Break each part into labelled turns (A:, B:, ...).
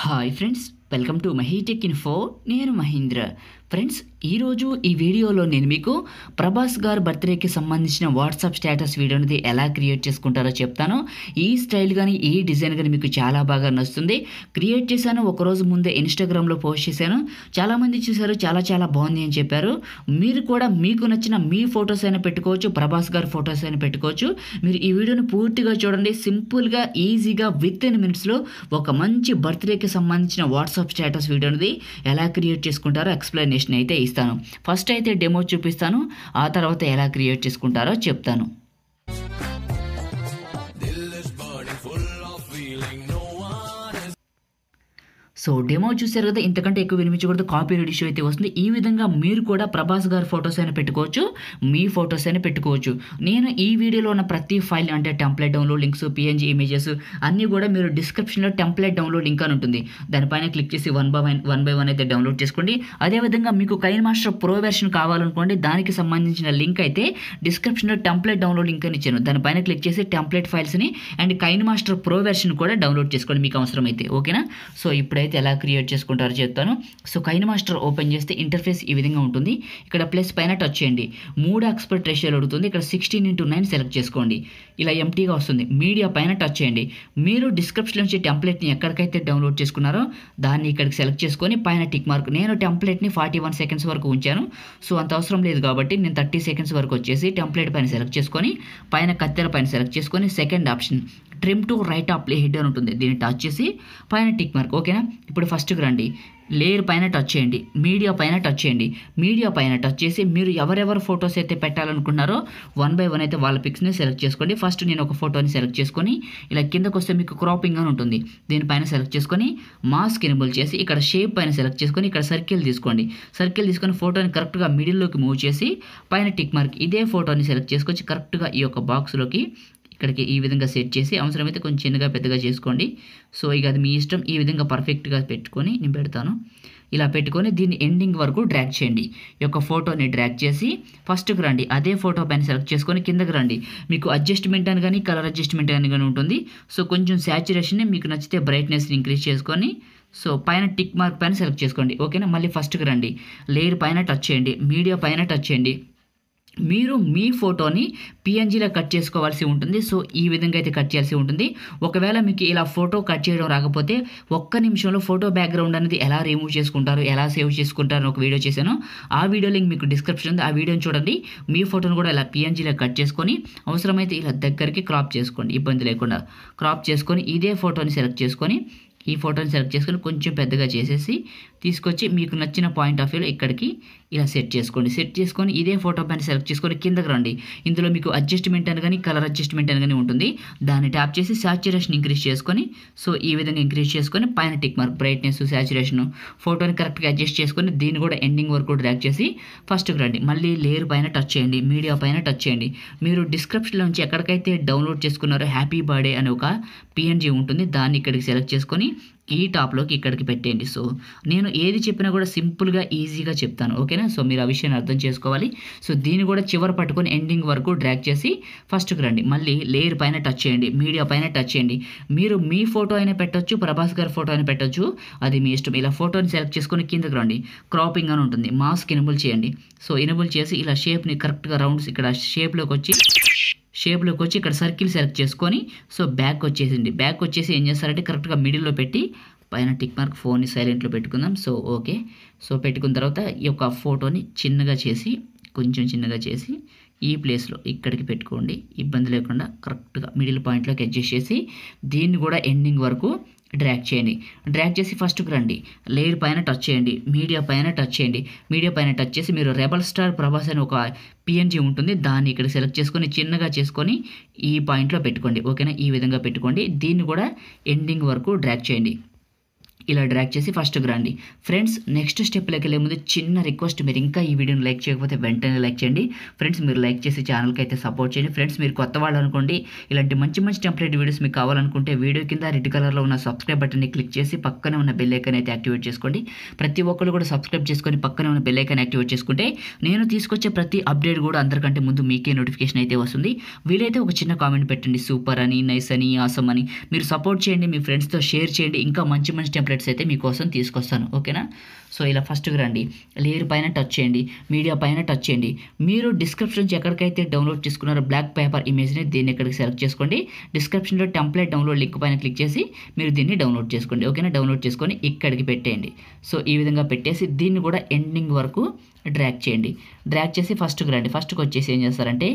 A: Hi friends, welcome to Mahitech ఫో నేను Mahindra friends ఈరోజు ఈ వీడియోలో నేను మీకు ప్రభాస్ గారు బర్త్డేకి సంబంధించిన వాట్సాప్ స్టేటస్ అనేది ఎలా క్రియేట్ చేసుకుంటారో చెప్తాను ఈ స్టైల్ కానీ ఈ డిజైన్ కానీ మీకు చాలా బాగా నచ్చుతుంది క్రియేట్ చేశాను ఒకరోజు ముందే ఇన్స్టాగ్రామ్లో పోస్ట్ చేశాను చాలామంది చూశారు చాలా చాలా బాగుంది అని చెప్పారు మీరు కూడా మీకు నచ్చిన మీ ఫొటోస్ అయినా పెట్టుకోవచ్చు ప్రభాస్ గారు ఫొటోస్ అయినా పెట్టుకోవచ్చు మీరు ఈ వీడియోని పూర్తిగా చూడండి సింపుల్గా ఈజీగా విత్ ఇన్ మినిట్స్లో ఒక మంచి బర్త్డేకి సంబంధించిన వాట్సాప్ వాట్సాప్ స్టేటస్ వీడియో అనేది ఎలా క్రియేట్ చేసుకుంటారో ఎక్స్ప్లెనేషన్ అయితే ఇస్తాను ఫస్ట్ అయితే డెమో చూపిస్తాను ఆ తర్వాత ఎలా క్రియేట్ చేసుకుంటారో చెప్తాను సో డెమో చూసారు కదా ఇంతకంటే ఎక్కువ వినిపించకూడదు కాపీరైట్ ఇష్యూ అయితే వస్తుంది ఈ విధంగా మీరు కూడా ప్రభాస్ గారి ఫొటోస్ అయినా పెట్టుకోవచ్చు మీ ఫొటోస్ అయినా పెట్టుకోవచ్చు నేను ఈ వీడియోలో ఉన్న ప్రతి ఫైల్ అంటే template download links PNG images అన్నీ కూడా మీరు డిస్క్రిప్షన్లో టెంప్లెట్ డౌన్లోడ్ లింక్ అని ఉంటుంది దానిపైన క్లిక్ చేసి one by one one by one అయితే డౌన్లోడ్ చేసుకోండి అదేవిధంగా మీకు కైన్ మాస్టర్ ప్రో వెర్షన్ కావాలనుకోండి దానికి సంబంధించిన లింక్ అయితే డిస్క్రిప్షన్లో టెంప్లెట్ డౌన్లోడ్ లింక్ అని ఇచ్చాను దానిపైన క్లిక్ చేసి టెంప్లెట్ ఫైల్స్ని and KineMaster pro version కూడా డౌన్లోడ్ చేసుకోండి మీకు అవసరం అయితే ఓకేనా సో ఇప్పుడైతే అయితే ఎలా క్రియేట్ చేసుకుంటారో చెప్తాను సో కైన్ మాస్టర్ ఓపెన్ చేస్తే ఇంటర్ఫేస్ ఈ విధంగా ఉంటుంది ఇక్కడ ప్లస్ పైన టచ్ చేయండి మూడు ఎక్స్పర్ట్ రేషియోలు అడుగుతుంది ఇక్కడ సిక్స్టీన్ ఇంటూ నైన్ సెలెక్ట్ చేసుకోండి ఇలా ఎంటీగా వస్తుంది మీడియా పైన టచ్ చేయండి మీరు డిస్క్రిప్షన్ నుంచి టెంప్లెట్ని ఎక్కడికైతే డౌన్లోడ్ చేసుకున్నారో దాన్ని ఇక్కడికి సెలెక్ట్ చేసుకొని పైన టిక్ మార్క్ నేను టెంప్లెట్ని ఫార్టీ వన్ సెకండ్స్ వరకు ఉంచాను సో అంత అవసరం లేదు కాబట్టి నేను థర్టీ సెకండ్స్ వరకు వచ్చేసి టెంప్లెట్ పైన సెలెక్ట్ చేసుకొని పైన కత్తెర పైన సెలెక్ట్ చేసుకొని second option trim to right of play head అని ఉంటుంది దీన్ని టచ్ చేసి పైన టిక్ మార్క్ ఓకేనా ఇప్పుడు ఫస్ట్కి రండి లేయర్ పైన టచ్ చేయండి మీడియా పైన టచ్ చేయండి మీడియా పైన టచ్ చేసి మీరు ఎవరెవరు ఫొటోస్ అయితే పెట్టాలనుకున్నారో వన్ బై వన్ అయితే వాళ్ళ పిక్స్ని సెలెక్ట్ చేసుకోండి ఫస్ట్ నేను ఒక ఫోటోని సెలెక్ట్ చేసుకొని ఇలా కిందకు వస్తే మీకు క్రాపింగ్ అని ఉంటుంది దీనిపైన సెలెక్ట్ చేసుకొని మాస్క్ ఎనిబుల్ చేసి ఇక్కడ షేప్ పైన సెలెక్ట్ చేసుకొని ఇక్కడ సర్కిల్ తీసుకోండి సర్కిల్ తీసుకొని ఫోటోని కరెక్ట్గా మిడిల్లోకి మూవ్ చేసి పైన టిక్ మార్క్ ఇదే ఫోటోని సెలెక్ట్ చేసుకొచ్చి కరెక్ట్గా ఈ యొక్క బాక్స్లోకి ఇక్కడికి ఈ విధంగా సెట్ చేసి అవసరమైతే కొంచెం చిన్నగా పెద్దగా చేసుకోండి సో ఇక అది మీ ఇష్టం ఈ విధంగా పర్ఫెక్ట్గా పెట్టుకొని నేను పెడతాను ఇలా పెట్టుకొని దీన్ని ఎండింగ్ వరకు డ్రాక్ చేయండి ఈ యొక్క ఫోటోని డ్రాక్ చేసి ఫస్ట్కి రండి అదే ఫోటో పైన సెలెక్ట్ చేసుకొని కిందకి రండి మీకు అడ్జస్ట్మెంట్ అని కానీ కలర్ అడ్జస్ట్మెంట్ అని కానీ ఉంటుంది సో కొంచెం శాచురేషన్ మీకు నచ్చితే బ్రైట్నెస్ని ఇంక్రీజ్ చేసుకొని సో పైన టిక్ మార్క్ పైన సెలెక్ట్ చేసుకోండి ఓకేనా మళ్ళీ ఫస్ట్కి రండి లేయర్ పైన టచ్ చేయండి మీడియా పైన టచ్ చేయండి మీరు మీ ఫోటోని పిఎన్జీలో కట్ చేసుకోవాల్సి ఉంటుంది సో ఈ విధంగా అయితే కట్ చేయాల్సి ఉంటుంది ఒకవేళ మీకు ఇలా ఫోటో కట్ చేయడం రాకపోతే ఒక్క నిమిషంలో ఫోటో బ్యాక్గ్రౌండ్ అనేది ఎలా రిమూవ్ చేసుకుంటారు ఎలా సేవ్ చేసుకుంటారు ఒక వీడియో చేశాను ఆ వీడియో లింక్ మీకు డిస్క్రిప్షన్ ఉంది ఆ వీడియోని చూడండి మీ ఫోటోను కూడా ఇలా పిఎన్జీలో కట్ చేసుకొని అవసరమైతే ఇలా దగ్గరికి క్రాప్ చేసుకోండి ఇబ్బంది లేకుండా క్రాప్ చేసుకొని ఇదే ఫోటోని సెలెక్ట్ చేసుకొని ఈ ఫోటోని సెలెక్ట్ చేసుకొని కొంచెం పెద్దగా చేసేసి తీసుకొచ్చి మీకు నచ్చిన పాయింట్ ఆఫ్ వ్యూలో ఇక్కడికి ఇలా సెట్ చేసుకోండి సెట్ చేసుకొని ఇదే ఫోటో పైన సెలెక్ట్ చేసుకొని కిందకి రండి ఇందులో మీకు అడ్జస్ట్మెంట్ అని కానీ కలర్ అడ్జస్ట్మెంట్ అని కానీ ఉంటుంది దాన్ని ట్యాప్ చేసి శాచురేషన్ ఇంక్రీజ్ చేసుకొని సో ఈ విధంగా ఇంక్రీజ్ చేసుకొని పైన టిక్ మార్క్ బ్రైట్నెస్ శాచురేషన్ ఫోటోని కరెక్ట్గా అడ్జస్ట్ చేసుకొని దీన్ని కూడా ఎండింగ్ వరకు డ్రాక్ చేసి ఫస్ట్కి రండి మళ్ళీ లేయర్ పైన టచ్ చేయండి మీడియా పైన టచ్ చేయండి మీరు డిస్క్రిప్షన్లో నుంచి ఎక్కడికైతే డౌన్లోడ్ చేసుకున్నారో హ్యాపీ బర్త్డే అని ఒక పిఎన్జీ ఉంటుంది దాన్ని ఇక్కడికి సెలెక్ట్ చేసుకొని ఈ టాప్లోకి ఇక్కడికి పెట్టేయండి సో నేను ఏది చెప్పినా కూడా సింపుల్గా ఈజీగా చెప్తాను ఓకేనా సో మీరు ఆ విషయాన్ని అర్థం చేసుకోవాలి సో దీన్ని కూడా చివరి పట్టుకొని ఎండింగ్ వరకు డ్రాక్ చేసి ఫస్ట్కి రండి మళ్ళీ లేయర్ పైన టచ్ చేయండి మీడియా పైన టచ్ చేయండి మీరు మీ ఫోటో అయినా పెట్టచ్చు ప్రభాస్ గారి ఫోటో అయినా పెట్టచ్చు అది మీ ఇష్టం ఇలా ఫోటోని సెలెక్ట్ చేసుకొని కిందకి రండి క్రాపింగ్ అని ఉంటుంది మాస్క్ ఎనబుల్ చేయండి సో ఎనబుల్ చేసి ఇలా షేప్ని కరెక్ట్గా రౌండ్స్ ఇక్కడ షేప్లోకి వచ్చి షేప్లోకి వచ్చి ఇక్కడ సర్కిల్ సెలెక్ట్ చేసుకొని సో బ్యాక్ వచ్చేసింది బ్యాక్ వచ్చేసి ఏం చేస్తారంటే కరెక్ట్గా మిడిల్లో పెట్టి పైన టిక్ మార్క్ ఫోన్ని సైలెంట్లో పెట్టుకుందాం సో ఓకే సో పెట్టుకున్న తర్వాత ఈ యొక్క ఫోటోని చిన్నగా చేసి కొంచెం చిన్నగా చేసి ఈ ప్లేస్లో ఇక్కడికి పెట్టుకోండి ఇబ్బంది లేకుండా కరెక్ట్గా మిడిల్ పాయింట్లోకి అడ్జస్ట్ చేసి దీన్ని కూడా ఎండింగ్ వరకు డ్రాగ్ చేయండి డ్రాగ్ చేసి ఫస్ట్కి రండి లేయర్ పైన టచ్ చేయండి మీడియా పైన టచ్ చేయండి మీడియా పైన టచ్ చేసి మీరు రెబల్ స్టార్ ప్రభాస్ అని ఒక పిఎన్జీ ఉంటుంది దాన్ని ఇక్కడ సెలెక్ట్ చేసుకొని చిన్నగా చేసుకొని ఈ పాయింట్లో పెట్టుకోండి ఓకేనా ఈ విధంగా పెట్టుకోండి దీన్ని కూడా ఎండింగ్ వరకు డ్రాగ్ చేయండి ఇలా డ్రాక్ చేసి ఫస్ట్కి రండి ఫ్రెండ్స్ నెక్స్ట్ స్టెప్లోకి వెళ్ళే ముందు చిన్న రిక్వెస్ట్ మీరు ఇంకా ఈ వీడియోని లైక్ చేయకపోతే వెంటనే లైక్ చేయండి ఫ్రెండ్స్ మీరు లైక్ చేసి ఛానల్కి అయితే సపోర్ట్ చేయండి ఫ్రెండ్స్ మీరు కొత్త వాళ్ళు అనుకోండి ఇలాంటి మంచి మంచి టెంప్లెట్ వీడియోస్ మీకు కావాలనుకుంటే వీడియో కింద రెడ్ కలర్లో ఉన్న సబ్స్క్రైబ్ బటన్ని క్లిక్ చేసి పక్కనే ఉన్న బెల్ ఐకన్ అయితే యాక్టివేట్ చేసుకోండి ప్రతి ఒక్కరు కూడా సబ్స్క్రైబ్ చేసుకొని పక్కనే ఉన్న బెల్ ఐకన్ యాక్టివేట్ చేసుకుంటే నేను తీసుకొచ్చే ప్రతి అప్డేట్ కూడా అందరికంటే ముందు మీకే నోటిఫికేషన్ అయితే వస్తుంది వీలైతే ఒక చిన్న కామెంట్ పెట్టండి సూపర్ అని నైస్ అని ఆసమ్ అని మీరు సపోర్ట్ చేయండి మీ ఫ్రెండ్స్తో షేర్ చేయండి ఇంకా మంచి మంచి టెంప్లెట్ టాబ్లెట్స్ అయితే మీకోసం తీసుకొస్తాను ఓకేనా సో ఇలా ఫస్ట్కి రండి లేయర్ పైన టచ్ చేయండి మీడియా పైన టచ్ చేయండి మీరు డిస్క్రిప్షన్స్ ఎక్కడికైతే డౌన్లోడ్ చేసుకున్నారో బ్లాక్ పేపర్ ఇమేజ్ని దీన్ని ఎక్కడికి సెలెక్ట్ చేసుకోండి డిస్క్రిప్షన్లో టెంప్లెట్ డౌన్లోడ్ లింక్ పైన క్లిక్ చేసి మీరు దీన్ని డౌన్లోడ్ చేసుకోండి ఓకేనా డౌన్లోడ్ చేసుకొని ఇక్కడికి పెట్టేయండి సో ఈ విధంగా పెట్టేసి దీన్ని కూడా ఎండింగ్ వరకు డ్రాక్ చేయండి డ్రాక్ చేసి ఫస్ట్కి రండి ఫస్ట్కి వచ్చేసి ఏం చేస్తారంటే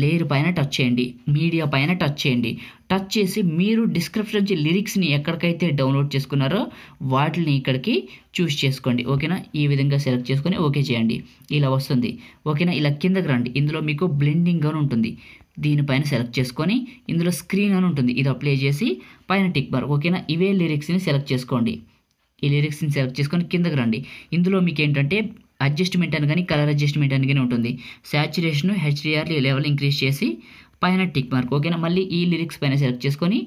A: లేయర్ పైన టచ్ చేయండి మీడియా పైన టచ్ చేయండి టచ్ చేసి మీరు డిస్క్రిప్షన్ నుంచి లిరిక్స్ని ఎక్కడికైతే డౌన్లోడ్ చేసుకున్నారో వాటిని ఇక్కడికి చూస్ చేసుకోండి ఓకేనా ఈ విధంగా సెలెక్ట్ చేసుకొని ఓకే చేయండి ఇలా వస్తుంది ఓకేనా ఇలా కిందకి రండి ఇందులో మీకు బ్లెండింగ్ అని ఉంటుంది దీనిపైన సెలెక్ట్ చేసుకొని ఇందులో స్క్రీన్ అని ఉంటుంది ఇది అప్లై చేసి పైన టిక్ బార్ ఓకేనా ఇవే లిరిక్స్ని సెలెక్ట్ చేసుకోండి ఈ లిరిక్స్ని సెలెక్ట్ చేసుకొని కిందకి రండి ఇందులో మీకు ఏంటంటే అడ్జస్ట్మెంట్ అని కానీ కలర్ అడ్జస్ట్మెంట్ అని కానీ ఉంటుంది శాచురేషన్ హెచ్డిఆర్ లెవెల్ ఇంక్రీజ్ చేసి పైన టిక్ మార్క్ ఓకేనా మళ్ళీ ఈ లిరిక్స్ పైన సెలెక్ట్ చేసుకొని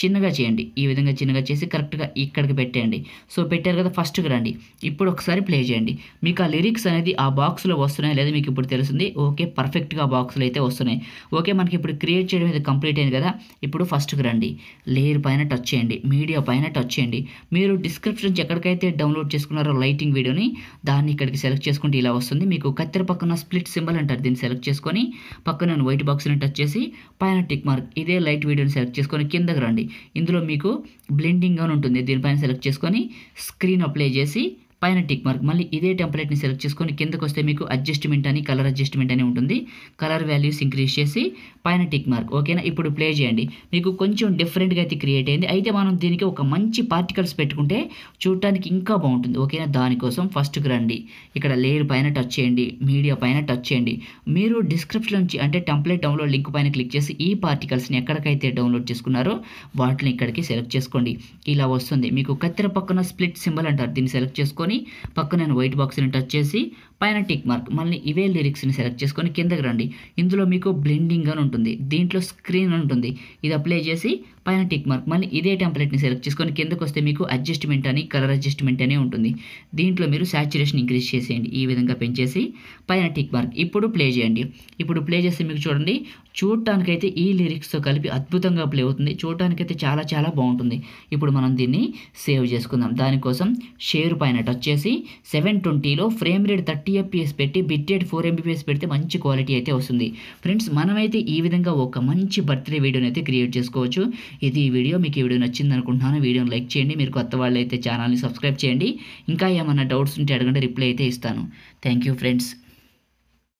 A: చిన్నగా చేయండి ఈ విధంగా చిన్నగా చేసి కరెక్ట్గా ఇక్కడికి పెట్టేయండి సో పెట్టారు కదా ఫస్ట్కి రండి ఇప్పుడు ఒకసారి ప్లే చేయండి మీకు ఆ లిరిక్స్ అనేది ఆ బాక్స్లో వస్తున్నాయి లేదా మీకు ఇప్పుడు తెలుస్తుంది ఓకే పర్ఫెక్ట్గా బాక్స్లో అయితే వస్తున్నాయి ఓకే మనకి ఇప్పుడు క్రియేట్ చేయడం అయితే కంప్లీట్ అయింది కదా ఇప్పుడు ఫస్ట్కి రండి లేయర్ పైన టచ్ చేయండి మీడియా పైన టచ్ చేయండి మీరు డిస్క్రిప్షన్ నుంచి ఎక్కడికైతే డౌన్లోడ్ చేసుకున్నారో లైటింగ్ వీడియోని దాన్ని ఇక్కడికి సెలెక్ట్ చేసుకుంటే ఇలా వస్తుంది మీకు కత్తెర పక్కన స్ప్లిట్ సింబల్ అంటారు దీన్ని సెలెక్ట్ చేసుకొని పక్కన వైట్ బాక్స్ని టచ్ చేసి పైన టిక్ మార్క్ ఇదే లైట్ వీడియోని సెలెక్ట్ చేసుకొని కిందకి రండి ఉంటుంది ఇందులో మీకు బ్లెండింగ్ అని ఉంటుంది దీనిపైన సెలెక్ట్ చేసుకొని స్క్రీన్ అప్లై చేసి పైన టిక్ మార్క్ మళ్ళీ ఇదే టెంప్లెట్ని సెలెక్ట్ చేసుకొని కిందకు వస్తే మీకు అడ్జస్ట్మెంట్ అని కలర్ అడ్జస్ట్మెంట్ అని ఉంటుంది కలర్ వాల్యూస్ ఇంక్రీజ్ చేసి పైన టిక్ మార్క్ ఓకేనా ఇప్పుడు ప్లే చేయండి మీకు కొంచెం డిఫరెంట్గా అయితే క్రియేట్ అయింది అయితే మనం దీనికి ఒక మంచి పార్టికల్స్ పెట్టుకుంటే చూడటానికి ఇంకా బాగుంటుంది ఓకేనా దానికోసం ఫస్ట్కి రండి ఇక్కడ లేయర్ పైన టచ్ చేయండి మీడియా పైన టచ్ చేయండి మీరు డిస్క్రిప్షన్ నుంచి అంటే టెంప్లెట్ డౌన్లోడ్ లింక్ పైన క్లిక్ చేసి ఈ పార్టికల్స్ని ఎక్కడికైతే డౌన్లోడ్ చేసుకున్నారో వాటిని ఇక్కడికి సెలెక్ట్ చేసుకోండి ఇలా వస్తుంది మీకు కత్తెర పక్కన స్ప్లిట్ సింబల్ అంటారు దీన్ని సెలెక్ట్ చేసుకొని పక్కన నేను వైట్ బాక్స్ని టచ్ చేసి పైన టిక్ మార్క్ మళ్ళీ ఇవే లిరిక్స్ని సెలెక్ట్ చేసుకొని కిందకి రండి ఇందులో మీకు బ్లెండింగ్ అని ఉంటుంది దీంట్లో స్క్రీన్ ఉంటుంది ఇది అప్లై చేసి పైన టిక్ మార్క్ మళ్ళీ ఇదే టెంప్లెట్ని సెలెక్ట్ చేసుకొని కిందకు వస్తే మీకు అడ్జస్ట్మెంట్ అని కలర్ అడ్జస్ట్మెంట్ అని ఉంటుంది దీంట్లో మీరు సాచురేషన్ ఇంక్రీజ్ చేసేయండి ఈ విధంగా పెంచేసి పైన టిక్ మార్క్ ఇప్పుడు ప్లే చేయండి ఇప్పుడు ప్లే చేస్తే మీకు చూడండి చూడటానికైతే ఈ లిరిక్స్తో కలిపి అద్భుతంగా ప్లే అవుతుంది చూడటానికైతే చాలా చాలా బాగుంటుంది ఇప్పుడు మనం దీన్ని సేవ్ చేసుకుందాం దానికోసం షేర్ పైన టచ్ చేసి సెవెన్ ట్వంటీలో ఫ్రేమ్ రేట్ థర్టీ ఎంపీఎఫ్పిఎస్ పెట్టి బిట్టెడ్ ఫోర్ ఎంబీపీఎస్ పెడితే మంచి క్వాలిటీ అయితే వస్తుంది ఫ్రెండ్స్ మనమైతే ఈ విధంగా ఒక మంచి బర్త్డే వీడియోని అయితే క్రియేట్ చేసుకోవచ్చు ఇది ఈ వీడియో మీకు ఈ వీడియో నచ్చింది అనుకుంటున్నాను వీడియోని లైక్ చేయండి మీరు కొత్త వాళ్ళు అయితే ఛానల్ని సబ్స్క్రైబ్ చేయండి ఇంకా ఏమైనా డౌట్స్ ఉంటే అడగండి రిప్లై అయితే ఇస్తాను థ్యాంక్ యూ ఫ్రెండ్స్